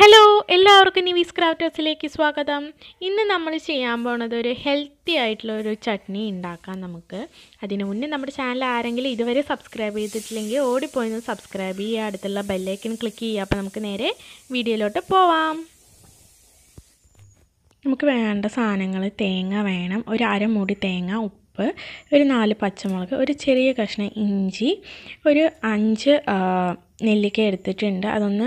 hello എല്ലാവർക്കും നിവീസ് ക്രാഫ്റ്റേഴ്സിലേക്ക് സ്വാഗതം ഇന്ന് നമ്മൾ ചെയ്യാൻ പോണത് ഒരു ഹെൽത്തി ആയിട്ടുള്ള ഒരു ചട്നി ഉണ്ടാക്കാം നമുക്ക് അതിന് മുന്നേ നമ്മുടെ ചാനൽ ആരെങ്കിലും ഇതുവരെ സബ്സ്ക്രൈബ് ചെയ്തിട്ടില്ലെങ്കിൽ ഓടിപ്പോയി സബ്സ്ക്രൈബ് ചെയ്യുക അടുത്തുള്ള ബെല്ലൈക്കൺ ക്ലിക്ക് ചെയ്യുക അപ്പോൾ നമുക്ക് നേരെ വീഡിയോയിലോട്ട് പോവാം നമുക്ക് വേണ്ട സാധനങ്ങൾ തേങ്ങ വേണം ഒരു അരമുടി തേങ്ങ ഉപ്പ് ഉപ്പ് ഒരു നാല് പച്ചമുളക് ഒരു ചെറിയ കഷ്ണം ഇഞ്ചി ഒരു അഞ്ച് നെല്ലിക്ക എടുത്തിട്ടുണ്ട് അതൊന്ന്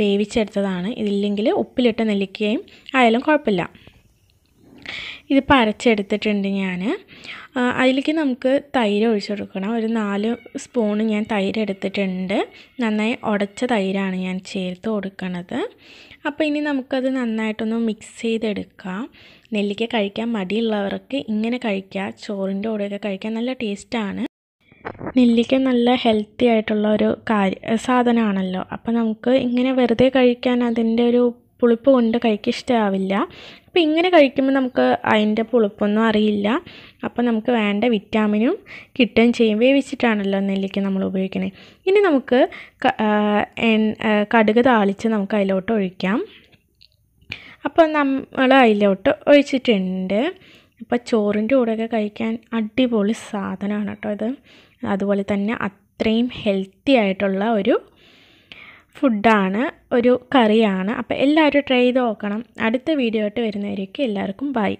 വേവിച്ചെടുത്തതാണ് ഇതില്ലെങ്കിൽ ഉപ്പിലിട്ട് നെല്ലിക്കയും ആയാലും കുഴപ്പമില്ല ഇതിപ്പോൾ അരച്ചെടുത്തിട്ടുണ്ട് ഞാൻ അതിലേക്ക് നമുക്ക് തൈര് കൊടുക്കണം ഒരു നാല് സ്പൂണ് ഞാൻ തൈര് എടുത്തിട്ടുണ്ട് നന്നായി ഉടച്ച തൈരാണ് ഞാൻ ചേർത്ത് കൊടുക്കുന്നത് അപ്പോൾ ഇനി നമുക്കത് നന്നായിട്ടൊന്ന് മിക്സ് ചെയ്തെടുക്കാം നെല്ലിക്ക കഴിക്കാൻ മടിയുള്ളവർക്ക് ഇങ്ങനെ കഴിക്കാം ചോറിൻ്റെ കൂടെയൊക്കെ കഴിക്കാൻ നല്ല ടേസ്റ്റാണ് നെല്ലിക്ക നല്ല ഹെൽത്തി ആയിട്ടുള്ള ഒരു കാര്യ സാധനമാണല്ലോ അപ്പോൾ നമുക്ക് ഇങ്ങനെ വെറുതെ കഴിക്കാൻ അതിൻ്റെ ഒരു പുളിപ്പ് കൊണ്ട് കഴിക്കാൻ ഇഷ്ടമാവില്ല അപ്പം ഇങ്ങനെ കഴിക്കുമ്പോൾ നമുക്ക് അതിൻ്റെ പുളിപ്പൊന്നും അറിയില്ല അപ്പോൾ നമുക്ക് വേണ്ട വിറ്റാമിനും കിട്ടുകയും ചെയ്യും വേവിച്ചിട്ടാണല്ലോ നെല്ലിക്ക നമ്മൾ ഉപയോഗിക്കുന്നത് ഇനി നമുക്ക് കടുക് താളിച്ച് നമുക്ക് അതിലോട്ട് ഒഴിക്കാം അപ്പോൾ നമ്മൾ അതിലോട്ട് ഒഴിച്ചിട്ടുണ്ട് അപ്പം ചോറിൻ്റെ കൂടെയൊക്കെ കഴിക്കാൻ അടിപൊളി സാധനമാണ് കേട്ടോ ഇത് അതുപോലെ തന്നെ അത്രയും ഹെൽത്തി ആയിട്ടുള്ള ഒരു ഫുഡാണ് ഒരു കറിയാണ് അപ്പോൾ എല്ലാവരും ട്രൈ ചെയ്ത് നോക്കണം അടുത്ത വീഡിയോ ആയിട്ട് വരുന്നവരേക്ക് എല്ലാവർക്കും ബൈ